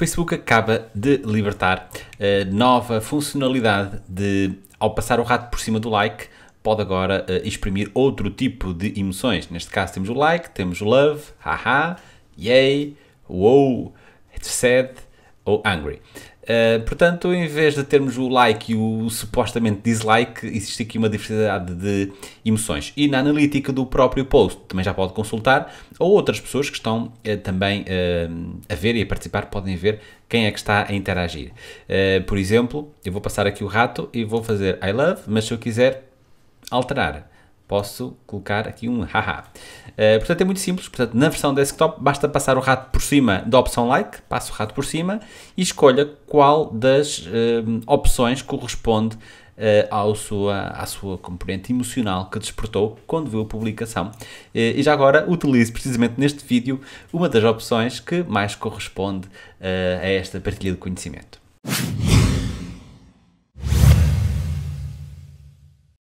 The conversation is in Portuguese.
Facebook acaba de libertar eh, nova funcionalidade de, ao passar o rato por cima do like, pode agora uh, exprimir outro tipo de emoções. Neste caso temos o like, temos o love, haha, yay, wow, sad, ou angry. Uh, portanto, em vez de termos o like e o supostamente dislike, existe aqui uma diversidade de emoções. E na analítica do próprio post também já pode consultar, ou outras pessoas que estão uh, também uh, a ver e a participar podem ver quem é que está a interagir. por exemplo, eu vou passar aqui o rato e vou fazer I love, mas se eu quiser alterar posso colocar aqui um haha. Uh, portanto, é muito simples. Portanto, na versão desktop, basta passar o rato por cima da opção like, passo o rato por cima e escolha qual das uh, opções corresponde uh, sua, à sua componente emocional que despertou quando viu a publicação. e já agora utilize precisamente neste vídeo uma das opções que mais corresponde a esta partilha de conhecimento.